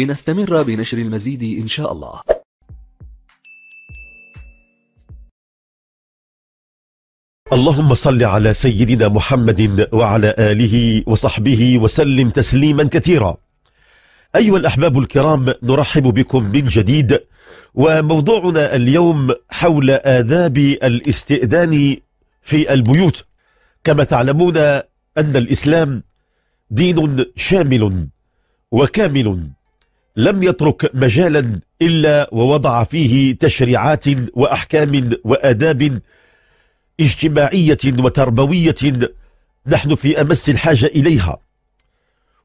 لنستمر بنشر المزيد إن شاء الله اللهم صل على سيدنا محمد وعلى آله وصحبه وسلم تسليما كثيرا أيها الأحباب الكرام نرحب بكم من جديد وموضوعنا اليوم حول آداب الاستئذان في البيوت كما تعلمون أن الإسلام دين شامل وكامل لم يترك مجالا إلا ووضع فيه تشريعات وأحكام وأداب اجتماعية وتربوية نحن في أمس الحاجة إليها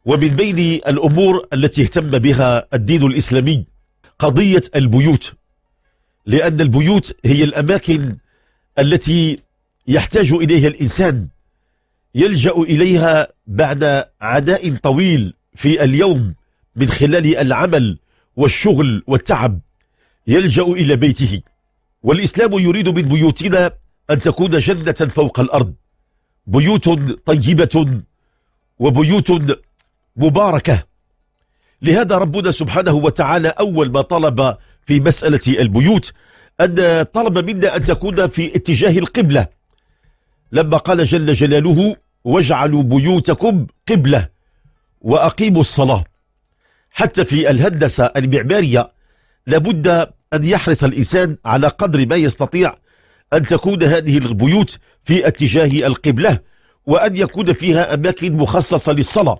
ومن بين الأمور التي اهتم بها الدين الإسلامي قضية البيوت لأن البيوت هي الأماكن التي يحتاج إليها الإنسان يلجأ إليها بعد عداء طويل في اليوم من خلال العمل والشغل والتعب يلجأ إلى بيته والإسلام يريد من بيوتنا أن تكون جنة فوق الأرض بيوت طيبة وبيوت مباركة لهذا ربنا سبحانه وتعالى أول ما طلب في مسألة البيوت أن طلب منا أن تكون في اتجاه القبلة لما قال جل جلاله واجعلوا بيوتكم قبلة وأقيموا الصلاة حتى في الهندسة المعمارية لابد أن يحرص الإنسان على قدر ما يستطيع أن تكون هذه البيوت في اتجاه القبلة وأن يكون فيها أماكن مخصصة للصلاة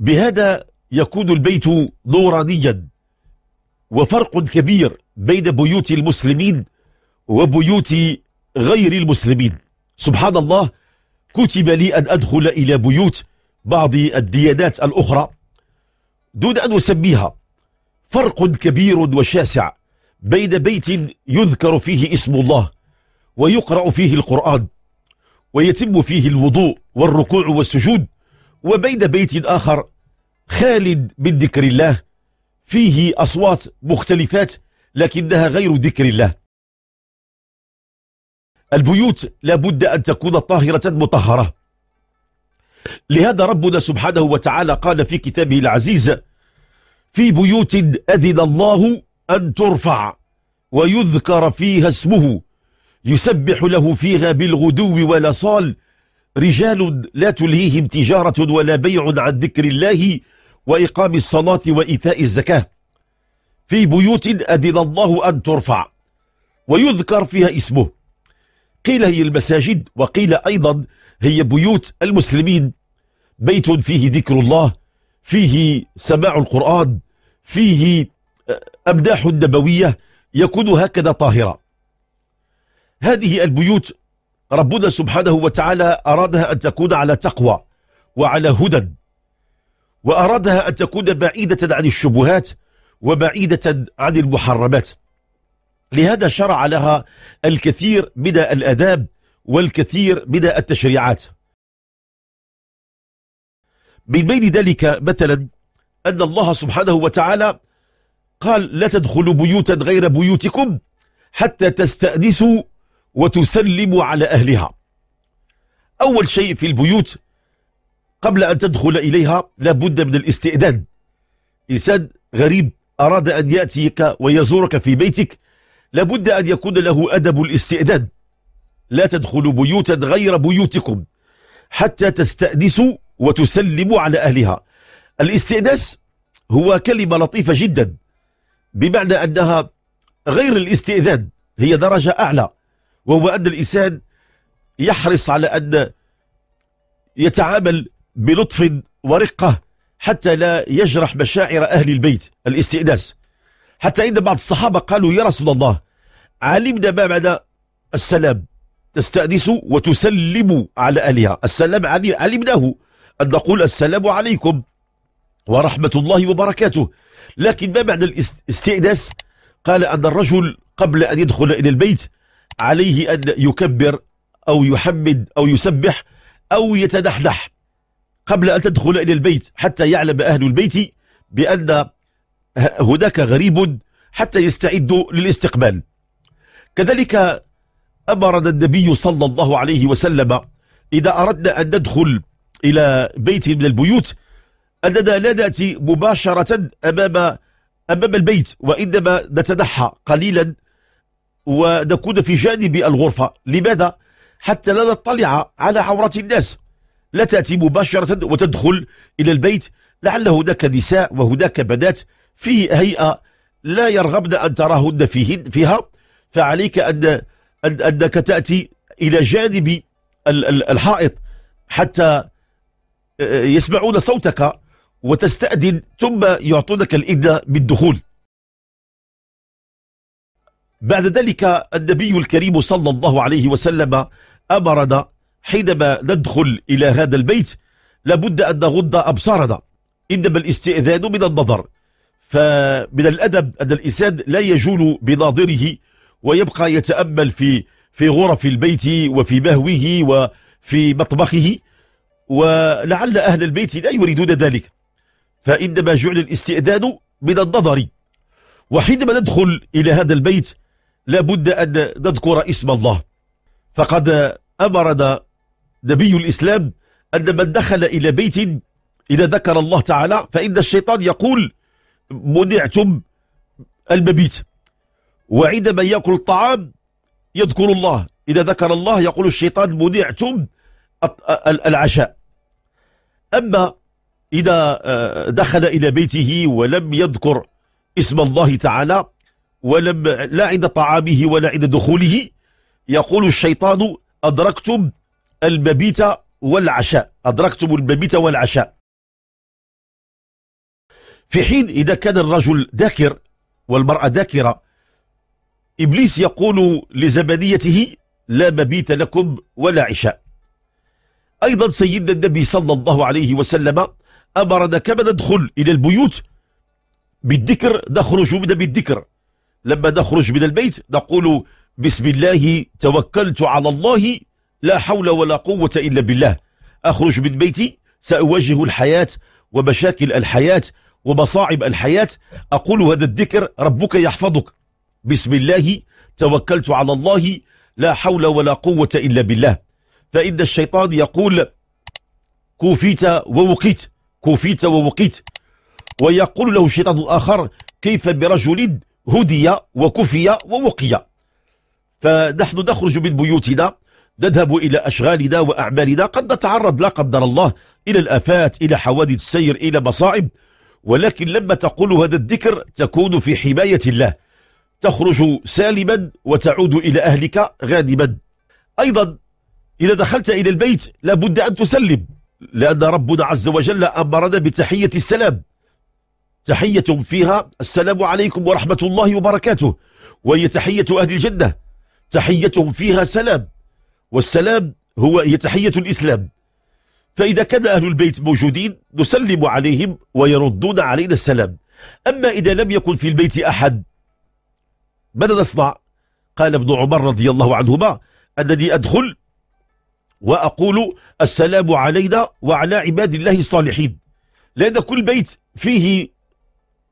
بهذا يكون البيت نورانيا وفرق كبير بين بيوت المسلمين وبيوت غير المسلمين سبحان الله كتب لي أن أدخل إلى بيوت بعض الديانات الأخرى دون أن أسميها فرق كبير وشاسع بين بيت يذكر فيه اسم الله ويقرأ فيه القرآن ويتم فيه الوضوء والركوع والسجود وبين بيت آخر خالد من ذكر الله فيه أصوات مختلفات لكنها غير ذكر الله البيوت لابد أن تكون طاهرة مطهرة لهذا ربنا سبحانه وتعالى قال في كتابه العزيز في بيوت أذن الله أن ترفع ويذكر فيها اسمه يسبح له فيها بالغدو ولا صال رجال لا تلهيهم تجارة ولا بيع عن ذكر الله وإقام الصلاة وإيتاء الزكاة في بيوت أذن الله أن ترفع ويذكر فيها اسمه قيل هي المساجد وقيل أيضا هي بيوت المسلمين بيت فيه ذكر الله فيه سماع القرآن فيه أمداح آه، نبوية يكون هكذا طاهرة هذه البيوت ربنا سبحانه وتعالى أرادها أن تكون على تقوى وعلى هدى وأرادها أن تكون بعيدة عن الشبهات وبعيدة عن المحرمات لهذا شرع لها الكثير من الأداب والكثير من التشريعات من بين ذلك مثلا أن الله سبحانه وتعالى قال لا تدخلوا بيوتا غير بيوتكم حتى تستأنسوا وتسلموا على أهلها أول شيء في البيوت قبل أن تدخل إليها لابد من الاستئذان إنسان غريب أراد أن يأتيك ويزورك في بيتك لابد أن يكون له أدب الاستئذان لا تدخلوا بيوتا غير بيوتكم حتى تستأنسوا وتسلم على أهلها الاستئناس هو كلمة لطيفة جدا بمعنى أنها غير الاستئذان هي درجة أعلى وهو أن الإنسان يحرص على أن يتعامل بلطف ورقة حتى لا يجرح مشاعر أهل البيت الاستئناس حتى إن بعض الصحابة قالوا يا رسول الله علمنا ما معنى السلام تستأنس وتسلم على أهلها السلام علمناه أن نقول السلام عليكم ورحمة الله وبركاته لكن ما معنى الاستئناس قال أن الرجل قبل أن يدخل إلى البيت عليه أن يكبر أو يحمد أو يسبح أو يتدحدح قبل أن تدخل إلى البيت حتى يعلم أهل البيت بأن هناك غريب حتى يستعد للاستقبال كذلك أمرنا النبي صلى الله عليه وسلم إذا أردنا أن ندخل إلى بيت من البيوت أننا لا نأتي مباشرة أمام أمام البيت وإنما نتنحى قليلا ونكون في جانب الغرفة لماذا؟ حتى لا نطلع على عورة الناس لا تأتي مباشرة وتدخل إلى البيت لعل هناك نساء وهناك بنات في هيئة لا يرغبن أن تراهن فيهن فيها فعليك أن أنك تأتي إلى جانب الحائط حتى يسمعون صوتك وتستأذن ثم يعطونك الإذن بالدخول بعد ذلك النبي الكريم صلى الله عليه وسلم أمرنا حينما ندخل إلى هذا البيت لابد أن نغض أبصارنا إنما الاستئذان من النظر فمن الأدب أن الإنسان لا يجول بناظره ويبقى يتأمل في في غرف البيت وفي مهوه وفي مطبخه ولعل أهل البيت لا يريدون ذلك فإنما جعل الاستئذان من النظر وحينما ندخل إلى هذا البيت لابد أن نذكر اسم الله فقد أمرنا نبي الإسلام أن من دخل إلى بيت إذا ذكر الله تعالى فإن الشيطان يقول منعتم المبيت وعندما يأكل الطعام يذكر الله إذا ذكر الله يقول الشيطان منعتم العشاء أما إذا آه، دخل إلى بيته ولم يذكر اسم الله تعالى ولم لا عند طعامه ولا عند دخوله يقول الشيطان أدركتم المبيت والعشاء أدركتم المبيت والعشاء في حين إذا كان الرجل ذاكر والمرأة ذاكرة إبليس يقول لزبنيته لا مبيت لكم ولا عشاء أيضا سيدنا النبي صلى الله عليه وسلم أمرنا كما ندخل إلى البيوت بالذكر نخرج من بالذكر لما نخرج من البيت نقول بسم الله توكلت على الله لا حول ولا قوة إلا بالله أخرج من بيتي سأواجه الحياة ومشاكل الحياة ومصاعب الحياة أقول هذا الذكر ربك يحفظك بسم الله توكلت على الله لا حول ولا قوة إلا بالله فإن الشيطان يقول كوفيت ووقيت كوفيت ووقيت ويقول له الشيطان آخر كيف برجل هدي وكفي ووقي فنحن نخرج من بيوتنا نذهب إلى أشغالنا وأعمالنا قد نتعرض لا قدر الله إلى الأفات إلى حوادث السير إلى مصائب ولكن لما تقول هذا الذكر تكون في حماية الله تخرج سالما وتعود إلى أهلك غانما أيضا إذا دخلت إلى البيت لابد أن تسلم لأن ربنا عز وجل أمرنا بتحية السلام تحية فيها السلام عليكم ورحمة الله وبركاته وهي تحية أهل الجنة تحيتهم فيها سلام والسلام هو هي تحية الإسلام فإذا كان أهل البيت موجودين نسلم عليهم ويردون علينا السلام أما إذا لم يكن في البيت أحد ماذا نصنع؟ قال ابن عمر رضي الله عنهما أنني أدخل وأقول السلام علينا وعلى عباد الله الصالحين لأن كل بيت فيه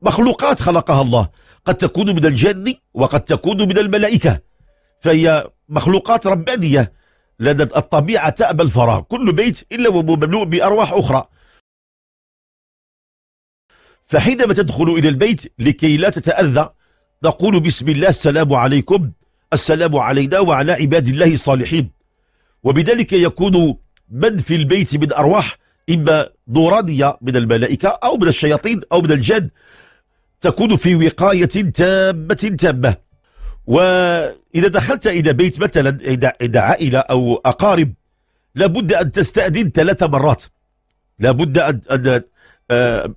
مخلوقات خلقها الله قد تكون من الجن وقد تكون من الملائكة فهي مخلوقات ربانية لأن الطبيعة تأبى الفراغ كل بيت إلا ومملوء بأرواح أخرى فحينما تدخل إلى البيت لكي لا تتأذى نقول بسم الله السلام عليكم السلام علينا وعلى عباد الله الصالحين وبذلك يكون من في البيت من أرواح إما نورانية من الملائكة أو من الشياطين أو من الجن تكون في وقاية تامة تامة وإذا دخلت إلى بيت مثلا عند عائلة أو أقارب لابد أن تستأذن ثلاث مرات لابد أن, أن أه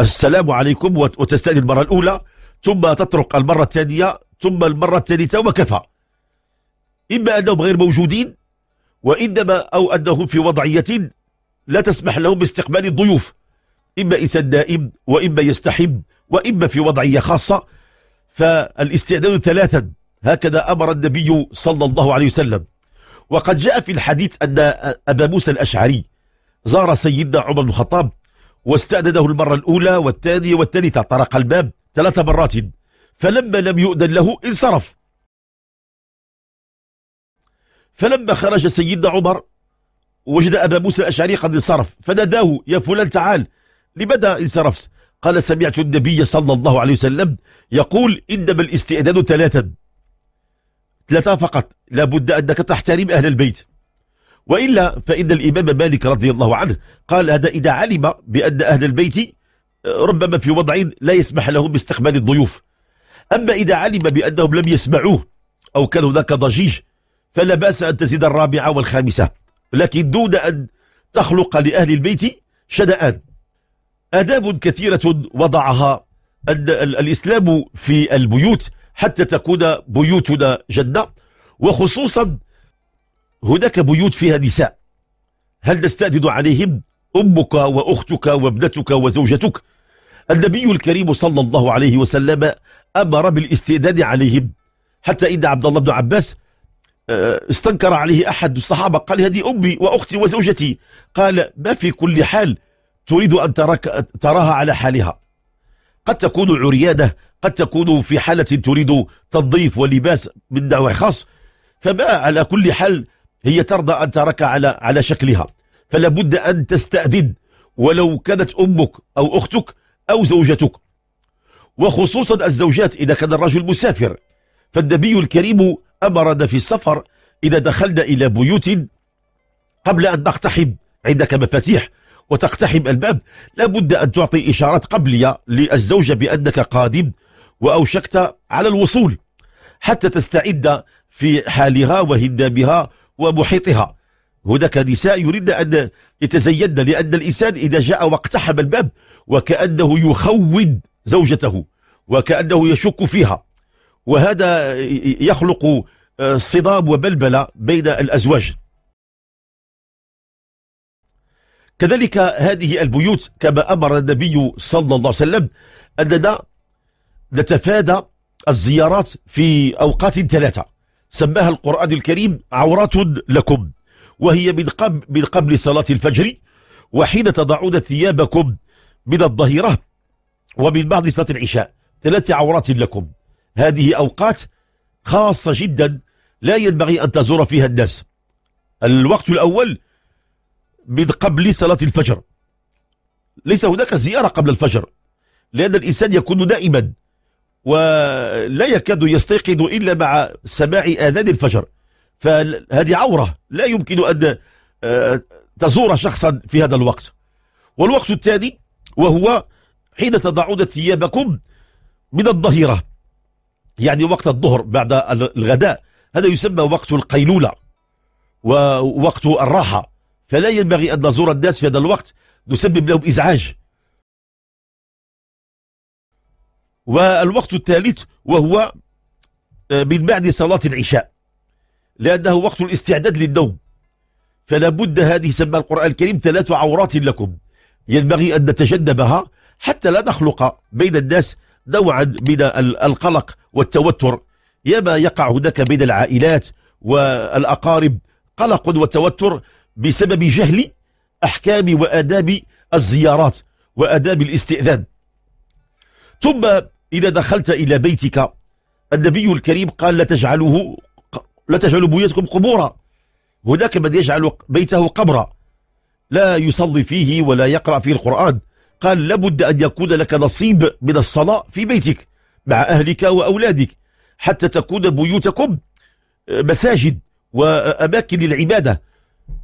السلام عليكم وتستأذن المرة الأولى ثم تطرق المرة الثانية ثم المرة الثالثة وكفى إما أنهم غير موجودين وإنما أو أنهم في وضعية لا تسمح لهم باستقبال الضيوف إما إنسان نائم وإما يستحب وإما في وضعية خاصة فالاستعداد ثلاثا هكذا أمر النبي صلى الله عليه وسلم وقد جاء في الحديث أن أبا موسى الأشعري زار سيدنا عمر بن الخطاب واستأذنه المرة الأولى والثانية والثالثة طرق الباب ثلاث مرات فلما لم يؤذن له انصرف فلما خرج سيدنا عمر وجد أبا موسى الأشعري قد انصرف فناداه يا فلان تعال لماذا انصرفت قال سمعت النبي صلى الله عليه وسلم يقول إنما الاستئذان ثلاثا ثلاثة فقط لابد أنك تحترم أهل البيت وإلا فإن الإمام مالك رضي الله عنه قال هذا إذا علم بأن أهل البيت ربما في وضع لا يسمح لهم باستقبال الضيوف أما إذا علم بأنهم لم يسمعوه أو كان هناك ضجيج فلا بأس أن تزيد الرابعة والخامسة لكن دون أن تخلق لأهل البيت شدآن آداب كثيرة وضعها الإسلام في البيوت حتى تكون بيوتنا جنة وخصوصا هناك بيوت فيها نساء هل نستأذن عليهم أمك وأختك وابنتك وزوجتك النبي الكريم صلى الله عليه وسلم أمر بالاستئذان عليهم حتى إن عبد الله بن عباس آه، استنكر عليه أحد الصحابة قال هذه أمي وأختي وزوجتي قال ما في كل حال تريد أن تراك تراها على حالها قد تكون عريانة قد تكون في حالة تريد تنظيف ولباس من نوع خاص فما على كل حال هي ترضى أن تراك على على شكلها فلا بد أن تستأذن ولو كانت أمك أو أختك أو زوجتك وخصوصا الزوجات إذا كان الرجل مسافر فالنبي الكريم أبرد في السفر إذا دخلنا إلى بيوت قبل أن نقتحم عندك مفاتيح وتقتحم الباب لابد أن تعطي إشارة قبلية للزوجة بأنك قادم وأوشكت على الوصول حتى تستعد في حالها وهندامها ومحيطها هناك نساء يريد أن يتزيد لأن الإنسان إذا جاء واقتحم الباب وكأنه يخون زوجته وكأنه يشك فيها وهذا يخلق آه، صداب وبلبلة بين الأزواج كذلك هذه البيوت كما أمر النبي صلى الله عليه وسلم أننا نتفادى الزيارات في أوقات ثلاثة سماها القرآن الكريم عورات لكم وهي من قبل, من قبل صلاة الفجر وحين تضعون ثيابكم من الظهيرة ومن بعد صلاة العشاء ثلاث عورات لكم هذه أوقات خاصة جدا لا ينبغي أن تزور فيها الناس الوقت الأول من قبل صلاة الفجر ليس هناك زيارة قبل الفجر لأن الإنسان يكون دائما ولا يكاد يستيقظ إلا مع سماع آذان الفجر فهذه عورة لا يمكن أن آه، تزور شخصا في هذا الوقت والوقت الثاني وهو حين تضعون ثيابكم من الظهيرة يعني وقت الظهر بعد الغداء هذا يسمى وقت القيلولة ووقت الراحة فلا ينبغي أن نزور الناس في هذا الوقت نسبب لهم إزعاج والوقت الثالث وهو آه، من بعد صلاة العشاء لأنه وقت الاستعداد للنوم فلا بد هذه سمى القرآن الكريم ثلاث عورات لكم ينبغي أن نتجنبها حتى لا نخلق بين الناس نوعا من القلق والتوتر يما يقع هناك بين العائلات والأقارب قلق وتوتر بسبب جهل أحكام وآداب الزيارات وآداب الاستئذان ثم إذا دخلت إلى بيتك النبي الكريم قال لا تجعله لا تجعلوا بيوتكم قبورا هناك من يجعل بيته قبرا لا يصلي فيه ولا يقرأ فيه القرآن قال لابد أن يكون لك نصيب من الصلاة في بيتك مع أهلك وأولادك حتى تكون بيوتكم آه، مساجد وأماكن للعبادة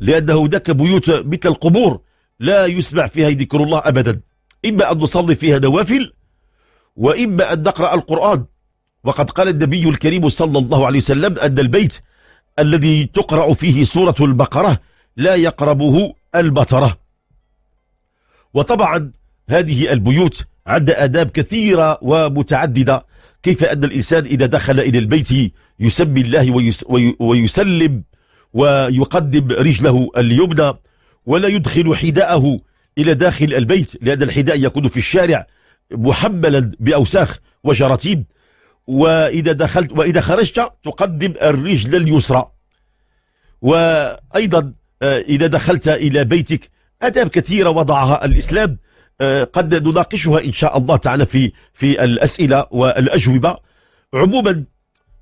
لأنه ذاك بيوت مثل القبور لا يسمع فيها ذكر الله أبدا إما أن نصلي فيها نوافل وإما أن نقرأ القرآن وقد قال النبي الكريم صلى الله عليه وسلم أن البيت الذي تقرأ فيه سورة البقرة لا يقربه البترة وطبعا هذه البيوت عد أداب كثيرة ومتعددة كيف أن الإنسان إذا دخل إلى البيت يسمي الله ويسلم ويقدم رجله اليمنى ولا يدخل حذاءه إلى داخل البيت لأن الحذاء يكون في الشارع محملا بأوساخ وجراثيم وإذا دخلت وإذا خرجت تقدم الرجل اليسرى وأيضا آه، إذا دخلت إلى بيتك أداب كثيرة وضعها الإسلام قد نناقشها إن شاء الله تعالى في في الأسئلة والأجوبة عموما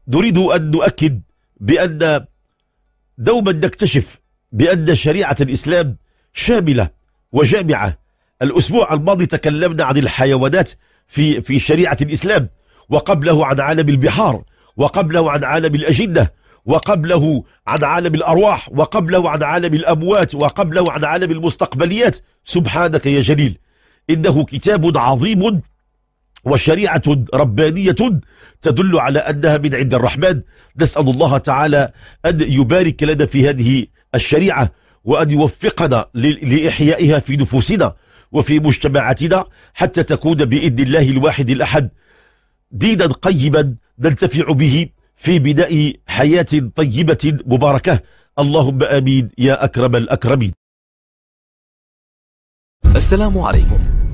نريد أن نؤكد بأن دوما نكتشف بأن شريعة الإسلام شاملة وجامعة الأسبوع الماضي تكلمنا عن الحيوانات في في شريعة الإسلام وقبله عن عالم البحار وقبله عن عالم الأجنة وقبله عن عالم الأرواح وقبله عن عالم الأموات وقبله عن عالم المستقبليات سبحانك يا جليل إنه كتاب عظيم وشريعة ربانية تدل على أنها من عند الرحمن نسأل الله تعالى أن يبارك لنا في هذه الشريعة وأن يوفقنا لإحيائها في نفوسنا وفي مجتمعاتنا حتى تكون بإذن الله الواحد الأحد دينا قيما ننتفع به في بناء حياة طيبة مباركة اللهم آمين يا أكرم الأكرمين السلام عليكم